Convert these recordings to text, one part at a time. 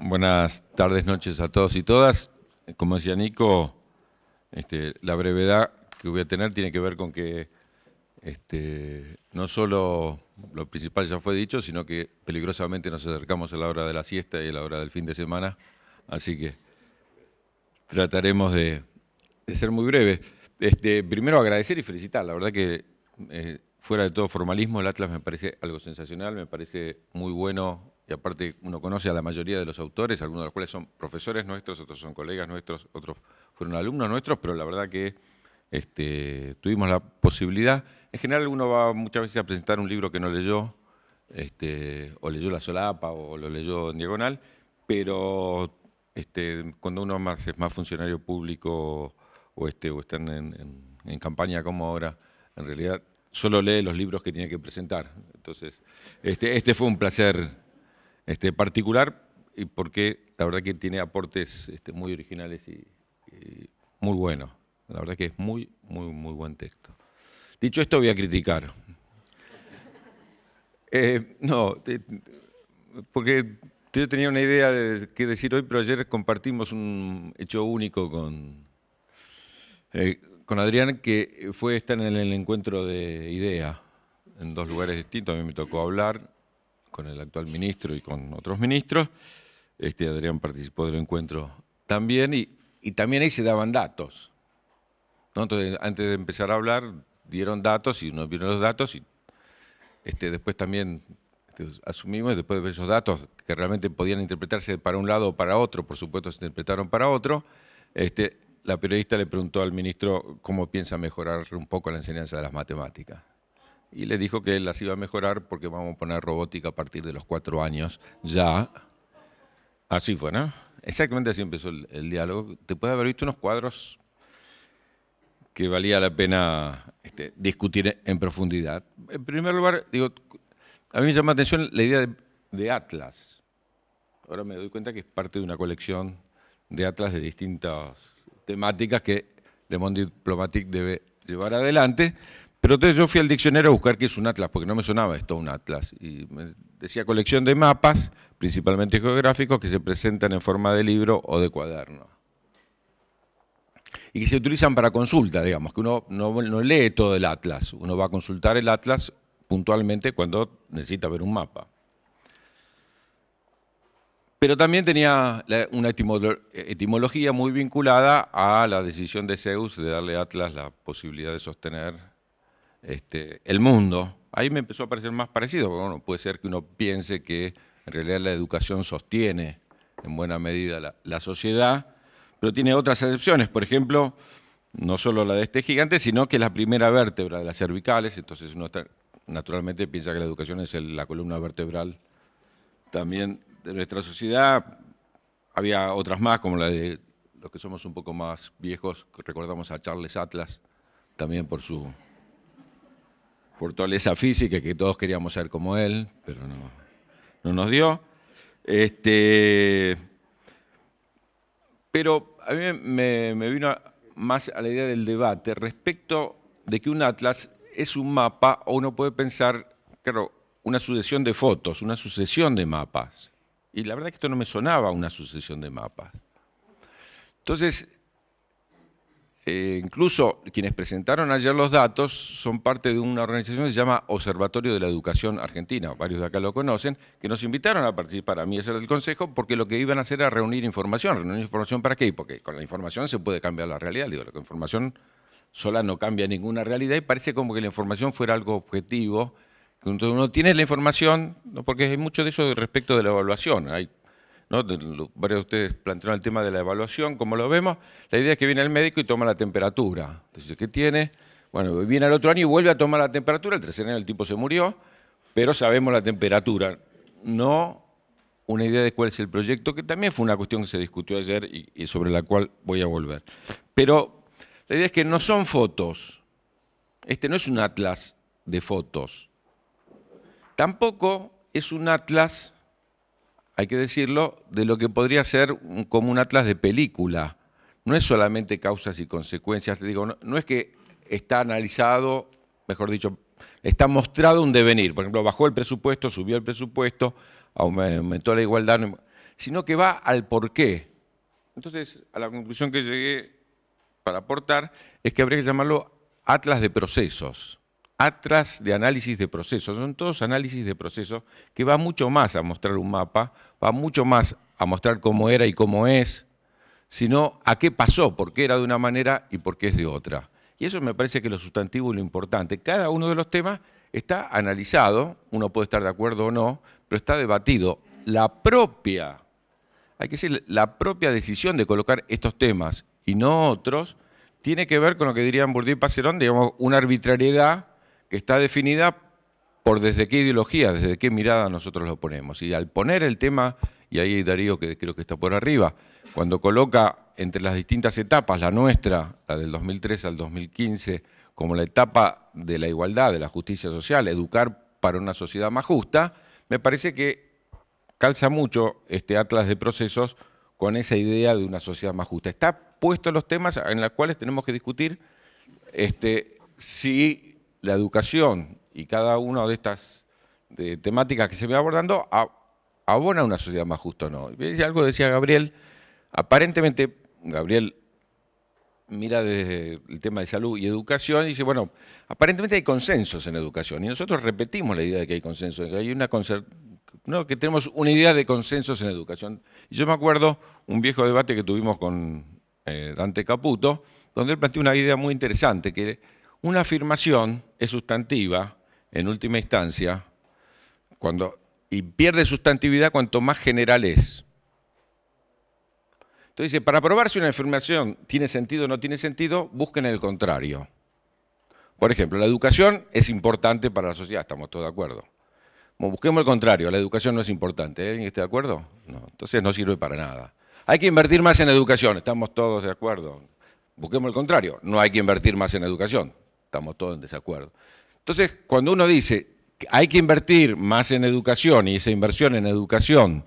Buenas tardes, noches a todos y todas. Como decía Nico, este, la brevedad que voy a tener tiene que ver con que este, no solo lo principal ya fue dicho, sino que peligrosamente nos acercamos a la hora de la siesta y a la hora del fin de semana, así que trataremos de, ser muy breves. Este, primero agradecer y felicitar, la verdad que eh, fuera de todo formalismo, el Atlas me parece algo sensacional, me parece muy bueno y aparte uno conoce a la mayoría de los autores, algunos de los cuales son profesores nuestros, otros son colegas nuestros, otros fueron alumnos nuestros, pero la verdad que este, tuvimos la posibilidad. En general uno va muchas veces a presentar un libro que no leyó, este, o leyó la solapa, o lo leyó en diagonal, pero este, cuando uno más, es más funcionario público o, este, están en, campaña como ahora, en realidad solo lee los libros que tiene que presentar. Entonces, este, este fue un placer este, particular y porque la verdad que tiene aportes este, muy originales y, muy buenos. La verdad que es muy, muy, muy buen texto. Dicho esto, voy a criticar. Eh, no, porque yo tenía una idea de qué decir hoy, pero ayer compartimos un hecho único con, eh, con Adrián, que fue estar en el encuentro de IDEA, en dos lugares distintos. A mí me tocó hablar con el actual ministro y con otros ministros. Este, Adrián participó del encuentro también y, y también ahí se daban datos. ¿no? Entonces, antes de empezar a hablar, dieron datos y nos vieron los datos y este, después también este, asumimos, después de ver esos datos que realmente podían interpretarse para un lado o para otro, por supuesto se interpretaron para otro, este, la periodista le preguntó al ministro cómo piensa mejorar un poco la enseñanza de las matemáticas y le dijo que las iba a mejorar porque vamos a poner robótica a partir de los cuatro años ya. Así fue, ¿no? Exactamente así empezó el, diálogo. Te puede haber visto unos cuadros que valía la pena este, discutir en profundidad. En primer lugar, digo, a mí me llama la atención la idea de, de Atlas. Ahora me doy cuenta que es parte de una colección de Atlas de distintas temáticas que Le Monde Diplomatique debe llevar adelante, pero entonces yo fui al diccionario a buscar qué es un atlas, porque no me sonaba esto un atlas. Y me decía colección de mapas, principalmente geográficos, que se presentan en forma de libro o de cuaderno. Y que se utilizan para consulta, digamos, que uno no, no lee todo el atlas, uno va a consultar el atlas puntualmente cuando necesita ver un mapa. Pero también tenía una etimología muy vinculada a la decisión de Zeus de darle a Atlas la posibilidad de sostener este, el mundo, ahí me empezó a parecer más parecido, porque bueno, puede ser que uno piense que en realidad la educación sostiene en buena medida la, sociedad, pero tiene otras excepciones, por ejemplo, no solo la de este gigante, sino que la primera vértebra de las cervicales, entonces uno naturalmente piensa que la educación es la columna vertebral también de nuestra sociedad. Había otras más, como la de los que somos un poco más viejos, recordamos a Charles Atlas, también por su fortaleza física que todos queríamos ser como él, pero no, no nos dio. Este, pero a mí me, me vino más a la idea del debate respecto de que un atlas es un mapa o uno puede pensar, claro, una sucesión de fotos, una sucesión de mapas. Y la verdad es que esto no me sonaba una sucesión de mapas. Entonces, eh, incluso quienes presentaron ayer los datos son parte de una organización que se llama Observatorio de la Educación Argentina, varios de acá lo conocen, que nos invitaron a participar, a mí a ser el consejo, porque lo que iban a hacer era reunir información. ¿Reunir información para qué? Porque con la información se puede cambiar la realidad. Digo, la información sola no cambia ninguna realidad y parece como que la información fuera algo objetivo. Entonces uno tiene la información, ¿no? porque hay mucho de eso respecto de la evaluación. Hay varios de ustedes plantearon el tema de la evaluación, como lo vemos, la idea es que viene el médico y toma la temperatura. Entonces, ¿qué tiene? Bueno, viene al otro año y vuelve a tomar la temperatura, el tercer año el tipo se murió, pero sabemos la temperatura. No una idea de cuál es el proyecto, que también fue una cuestión que se discutió ayer y sobre la cual voy a volver. Pero la idea es que no son fotos. Este no es un atlas de fotos. Tampoco es un atlas hay que decirlo, de lo que podría ser como un atlas de película. No es solamente causas y consecuencias, digo, no, no es que está analizado, mejor dicho, está mostrado un devenir. Por ejemplo, bajó el presupuesto, subió el presupuesto, aumentó la igualdad, sino que va al porqué. Entonces, a la conclusión que llegué para aportar es que habría que llamarlo atlas de procesos atrás de análisis de procesos. Son todos análisis de procesos que va mucho más a mostrar un mapa, va mucho más a mostrar cómo era y cómo es, sino a qué pasó, por qué era de una manera y por qué es de otra. Y eso me parece que lo sustantivo y lo importante. Cada uno de los temas está analizado, uno puede estar de acuerdo o no, pero está debatido. La propia, hay que decir, la propia decisión de colocar estos temas y no otros, tiene que ver con lo que dirían Bourdieu y Pacerón, digamos, una arbitrariedad que está definida por desde qué ideología, desde qué mirada nosotros lo ponemos. Y al poner el tema, y ahí Darío que creo que está por arriba, cuando coloca entre las distintas etapas, la nuestra, la del 2003 al 2015, como la etapa de la igualdad, de la justicia social, educar para una sociedad más justa, me parece que calza mucho este atlas de procesos con esa idea de una sociedad más justa. Está puesto los temas en los cuales tenemos que discutir este, si la educación y cada una de estas temáticas que se ve abordando abona a una sociedad más justa o no. algo decía Gabriel, aparentemente Gabriel mira desde el tema de salud y educación y dice, bueno, aparentemente hay consensos en educación y nosotros repetimos la idea de que hay consensos, que hay una no, que tenemos una idea de consensos en educación. Y yo me acuerdo un viejo debate que tuvimos con eh, Dante Caputo, donde él planteó una idea muy interesante, que una afirmación es sustantiva, en última instancia, cuando, y pierde sustantividad cuanto más general es. Entonces para probar si una afirmación tiene sentido o no tiene sentido, busquen el contrario. Por ejemplo, la educación es importante para la sociedad, estamos todos de acuerdo. busquemos el contrario, la educación no es importante. ¿eh? ¿Alguien está de acuerdo? No, entonces no sirve para nada. Hay que invertir más en educación, estamos todos de acuerdo. Busquemos el contrario, no hay que invertir más en educación, estamos todos en desacuerdo. Entonces, cuando uno dice, que hay que invertir más en educación y esa inversión en educación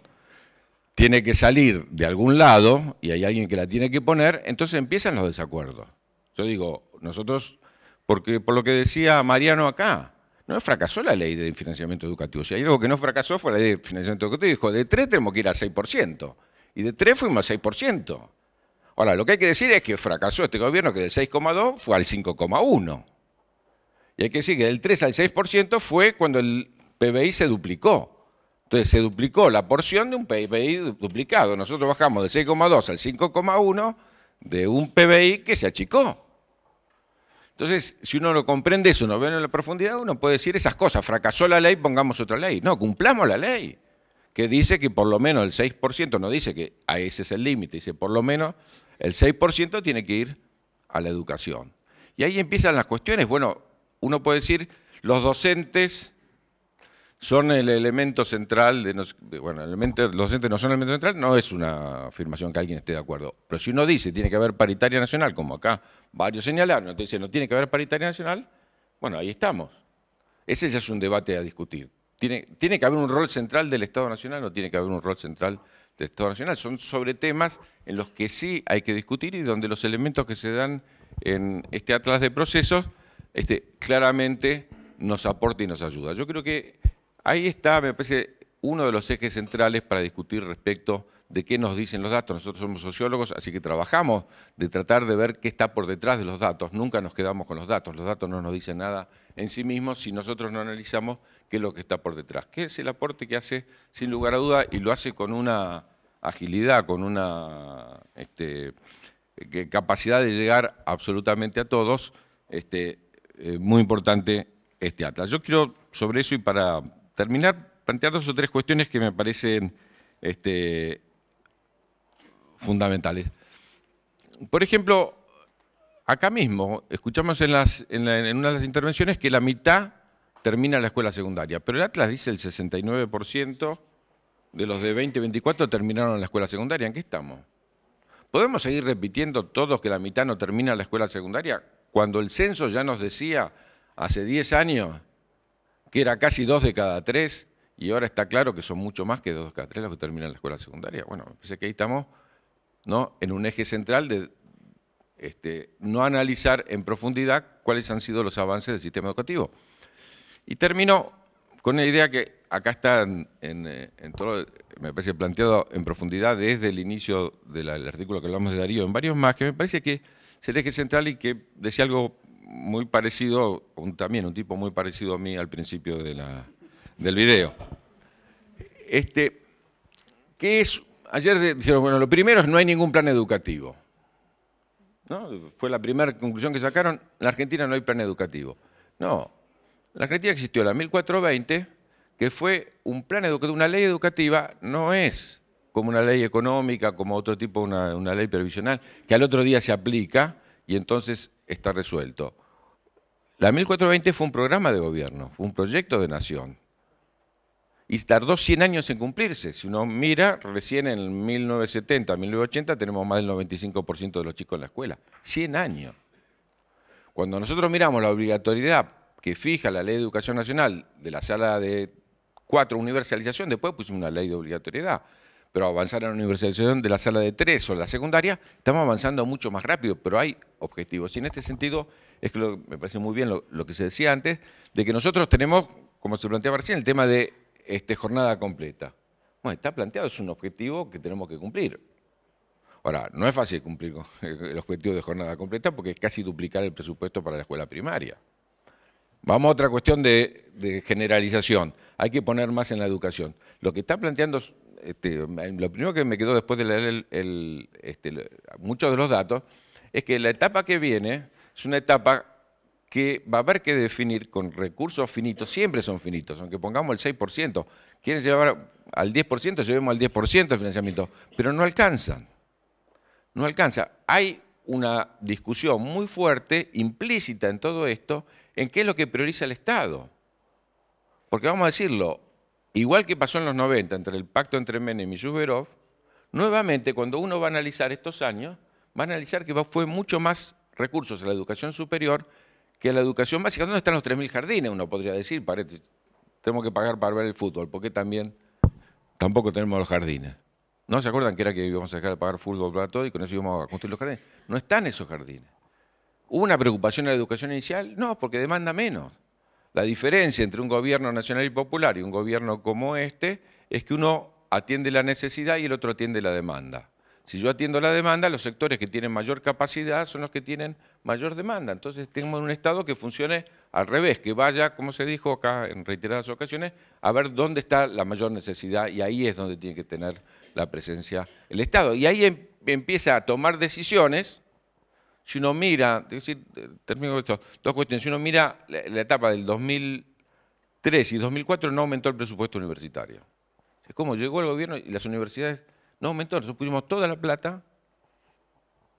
tiene que salir de algún lado y hay alguien que la tiene que poner, entonces empiezan los desacuerdos. Yo digo, nosotros, porque por lo que decía Mariano acá, no fracasó la ley de financiamiento educativo. Si hay algo que no fracasó fue la ley de financiamiento educativo. Dijo, de 3 tenemos que ir al 6%. Y de 3 fuimos al 6%. Ahora, lo que hay que decir es que fracasó este gobierno que del 6,2 fue al 5,1. Y hay que decir que del 3 al 6% fue cuando el PBI se duplicó. Entonces se duplicó la porción de un PBI duplicado. Nosotros bajamos de 6,2 al 5,1 de un PBI que se achicó. Entonces, si uno lo comprende eso, uno ve en la profundidad, uno puede decir esas cosas, fracasó la ley, pongamos otra ley. No, cumplamos la ley, que dice que por lo menos el 6%, no dice que a ah, ese es el límite, dice por lo menos el 6% tiene que ir a la educación. Y ahí empiezan las cuestiones, bueno, uno puede decir, los docentes son el elemento central, de bueno, los docentes no son el elemento central, no es una afirmación que alguien esté de acuerdo. Pero si uno dice, tiene que haber paritaria nacional, como acá varios señalaron, dice no tiene que haber paritaria nacional, bueno, ahí estamos. Ese ya es un debate a discutir. ¿Tiene, que haber un rol central del Estado Nacional no tiene que haber un rol central del Estado Nacional? Son sobre temas en los que sí hay que discutir y donde los elementos que se dan en este atlas de procesos este, claramente nos aporta y nos ayuda. Yo creo que ahí está, me parece, uno de los ejes centrales para discutir respecto de qué nos dicen los datos. Nosotros somos sociólogos, así que trabajamos de tratar de ver qué está por detrás de los datos. Nunca nos quedamos con los datos. Los datos no nos dicen nada en sí mismos si nosotros no analizamos qué es lo que está por detrás. ¿Qué es el aporte que hace, sin lugar a duda, y lo hace con una agilidad, con una este, eh, capacidad de llegar absolutamente a todos? Este, eh, muy importante este Atlas. Yo quiero, sobre eso y para terminar, plantear dos o tres cuestiones que me parecen este, fundamentales. Por ejemplo, acá mismo escuchamos en, una de las intervenciones que la mitad termina la escuela secundaria, pero el Atlas dice el 69% de los de 20 24 terminaron la escuela secundaria. ¿En qué estamos? ¿Podemos seguir repitiendo todos que la mitad no termina la escuela secundaria? cuando el censo ya nos decía hace 10 años que era casi dos de cada tres, y ahora está claro que son mucho más que dos de cada tres los que terminan la escuela secundaria. Bueno, me parece que ahí estamos ¿no? en un eje central de este, no analizar en profundidad cuáles han sido los avances del sistema educativo. Y termino con una idea que acá está eh, en, todo, me parece planteado en profundidad desde el inicio del artículo que hablamos de Darío, en varios más, que me parece que el eje central y que decía algo muy parecido, también un tipo muy parecido a mí al principio del video. Este, ¿Qué es? Ayer dijeron, bueno, lo primero es no hay ningún plan educativo. ¿No? Fue la primera conclusión que sacaron, en la Argentina no hay plan educativo. No, la Argentina existió la 1420, que fue un plan educativo, una ley educativa, no es como una ley económica, como otro tipo, una, ley previsional, que al otro día se aplica y entonces está resuelto. La 1420 fue un programa de gobierno, fue un proyecto de nación. Y tardó 100 años en cumplirse. Si uno mira, recién en 1970, 1980, tenemos más del 95% de los chicos en la escuela. 100 años. Cuando nosotros miramos la obligatoriedad que fija la Ley de Educación Nacional de la sala de cuatro universalización, después pusimos una ley de obligatoriedad pero avanzar a la universalización de la sala de tres o la secundaria, estamos avanzando mucho más rápido, pero hay objetivos. Y en este sentido, es que me parece muy bien lo, que se decía antes, de que nosotros tenemos, como se planteaba recién, el tema de este, jornada completa. Bueno, está planteado, es un objetivo que tenemos que cumplir. Ahora, no es fácil cumplir el objetivo de jornada completa porque es casi duplicar el presupuesto para la escuela primaria. Vamos a otra cuestión de generalización. Hay que poner más en la educación. Lo que está planteando este, lo primero que me quedó después de leer este, muchos de los datos es que la etapa que viene es una etapa que va a haber que definir con recursos finitos, siempre son finitos, aunque pongamos el 6%, quieren llevar al 10%, llevemos al 10% de financiamiento, pero no alcanzan, no alcanza. Hay una discusión muy fuerte, implícita en todo esto, en qué es lo que prioriza el Estado. Porque vamos a decirlo, igual que pasó en los 90 entre el pacto entre Menem y Zuberov, nuevamente cuando uno va a analizar estos años, va a analizar que fue mucho más recursos a la educación superior que a la educación básica. ¿Dónde están los 3.000 jardines? Uno podría decir, parece, tenemos que pagar para ver el fútbol, porque también tampoco tenemos los jardines. ¿No se acuerdan que era que íbamos a dejar de pagar fútbol para todo y con eso íbamos a construir los jardines? No están esos jardines. ¿Hubo una preocupación en la educación inicial? No, porque demanda menos. La diferencia entre un gobierno nacional y popular y un gobierno como este es que uno atiende la necesidad y el otro atiende la demanda. Si yo atiendo la demanda, los sectores que tienen mayor capacidad son los que tienen mayor demanda. Entonces tenemos un Estado que funcione al revés, que vaya, como se dijo acá en reiteradas ocasiones, a ver dónde está la mayor necesidad y ahí es donde tiene que tener la presencia el Estado. Y ahí em-, empieza a tomar decisiones si uno mira, decir, eh, termino con esto, dos cuestiones, si uno mira la, etapa del 2003 y 2004 no aumentó el presupuesto universitario. Es como llegó el gobierno y las universidades no aumentaron, nosotros pusimos toda la plata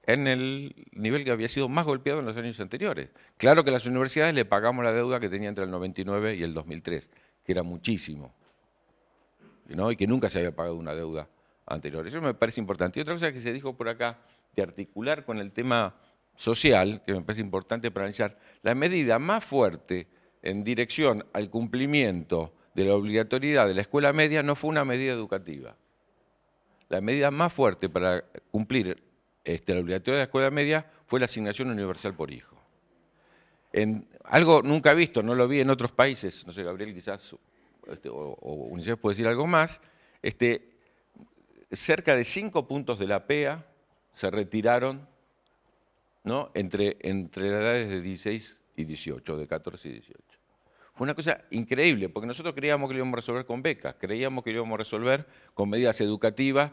en el nivel que había sido más golpeado en los años anteriores. Claro que las universidades le pagamos la deuda que tenía entre el 99 y el 2003, que era muchísimo, ¿no? y que nunca se había pagado una deuda anterior. Eso me parece importante. Y otra cosa que se dijo por acá, de articular con el tema social, que me parece importante para analizar, la medida más fuerte en dirección al cumplimiento de la obligatoriedad de la escuela media no fue una medida educativa. La medida más fuerte para cumplir este, la obligatoriedad de la escuela media fue la asignación universal por hijo. algo nunca visto, no lo vi en otros países, no sé, Gabriel quizás este, o, UNICEF puede decir algo más, este, cerca de cinco puntos de la PEA se retiraron ¿no? entre, entre las edades de 16 y 18, de 14 y 18. Fue una cosa increíble, porque nosotros creíamos que lo íbamos a resolver con becas, creíamos que lo íbamos a resolver con medidas educativas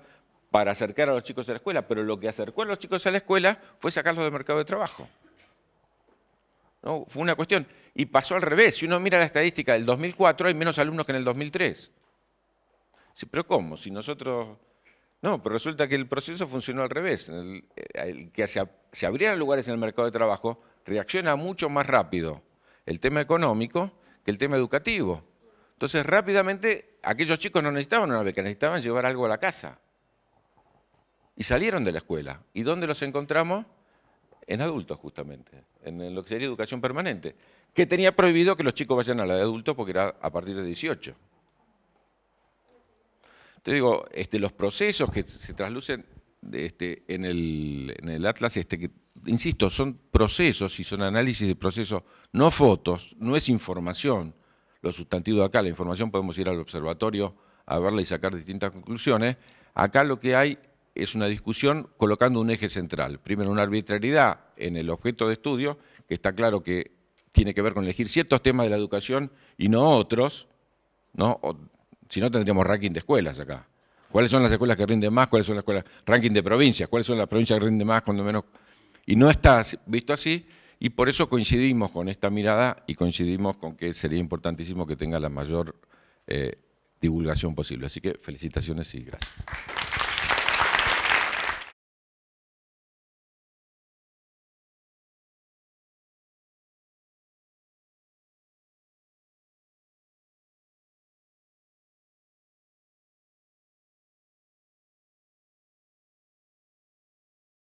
para acercar a los chicos a la escuela, pero lo que acercó a los chicos a la escuela fue sacarlos del mercado de trabajo. ¿No? Fue una cuestión. Y pasó al revés. Si uno mira la estadística del 2004, hay menos alumnos que en el 2003. pero ¿cómo? Si nosotros no, pero resulta que el proceso funcionó al revés. Eh, el, que se, se, abrieran lugares en el mercado de trabajo reacciona mucho más rápido el tema económico que el tema educativo. Entonces, rápidamente, aquellos chicos no necesitaban una beca, necesitaban llevar algo a la casa. Y salieron de la escuela. ¿Y dónde los encontramos? En adultos, justamente, en lo que sería educación permanente, que tenía prohibido que los chicos vayan a la de adultos porque era a partir de 18. Te digo, este, los procesos que se traslucen este, en, el, Atlas, este, insisto, son procesos y son análisis de procesos, no fotos, no es información. Lo sustantivo de acá, la información podemos ir al observatorio a verla y sacar distintas conclusiones. Acá lo que hay es una discusión colocando un eje central. Primero, una arbitrariedad en el objeto de estudio, que está claro que tiene que ver con elegir ciertos temas de la educación y no otros, ¿no? Si no, tendríamos ranking de escuelas acá. ¿Cuáles son las escuelas que rinden más? ¿Cuáles son las escuelas? Ranking de provincias. ¿Cuáles son las provincias que rinden más, cuando menos? Y no está visto así. Y por eso coincidimos con esta mirada y coincidimos con que sería importantísimo que tenga la mayor eh, divulgación posible. Así que felicitaciones y gracias.